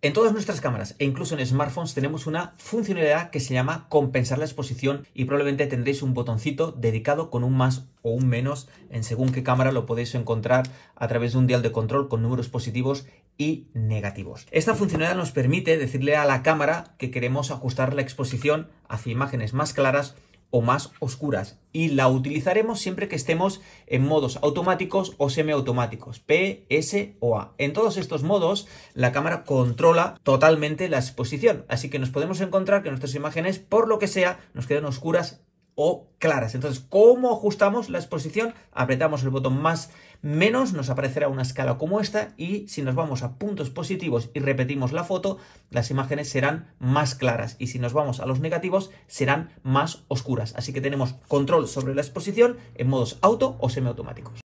En todas nuestras cámaras e incluso en smartphones tenemos una funcionalidad que se llama compensar la exposición y probablemente tendréis un botoncito dedicado con un más o un menos en según qué cámara lo podéis encontrar a través de un dial de control con números positivos y negativos. Esta funcionalidad nos permite decirle a la cámara que queremos ajustar la exposición hacia imágenes más claras o más oscuras y la utilizaremos siempre que estemos en modos automáticos o semiautomáticos, P, S o A. En todos estos modos, la cámara controla totalmente la exposición, así que nos podemos encontrar que nuestras imágenes, por lo que sea, nos quedan oscuras o claras. Entonces, ¿cómo ajustamos la exposición? Apretamos el botón más menos, nos aparecerá una escala como esta y si nos vamos a puntos positivos y repetimos la foto, las imágenes serán más claras y si nos vamos a los negativos serán más oscuras. Así que tenemos control sobre la exposición en modos auto o semiautomáticos.